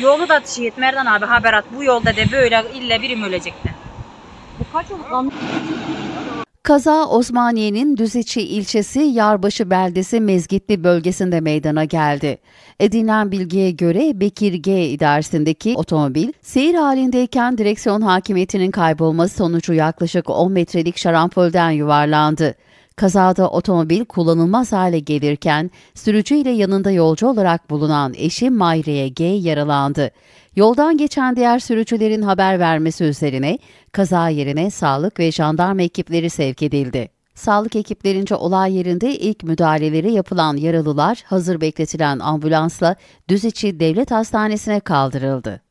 Yolu da Şehit Merdan abi haber at. Bu yolda de böyle illa birim ölecekti. Bu kaç Kaza Osmaniye'nin Düzici ilçesi Yarbaşı beldesi Mezgitli bölgesinde meydana geldi. Edinilen bilgiye göre Bekir G idaresindeki otomobil seyir halindeyken direksiyon hakimiyetinin kaybolması sonucu yaklaşık 10 metrelik şarampolden yuvarlandı. Kazada otomobil kullanılmaz hale gelirken sürücüyle yanında yolcu olarak bulunan eşi Mayriye G yaralandı. Yoldan geçen diğer sürücülerin haber vermesi üzerine kaza yerine sağlık ve jandarma ekipleri sevk edildi. Sağlık ekiplerince olay yerinde ilk müdahaleleri yapılan yaralılar hazır bekletilen ambulansla Düzici Devlet Hastanesi'ne kaldırıldı.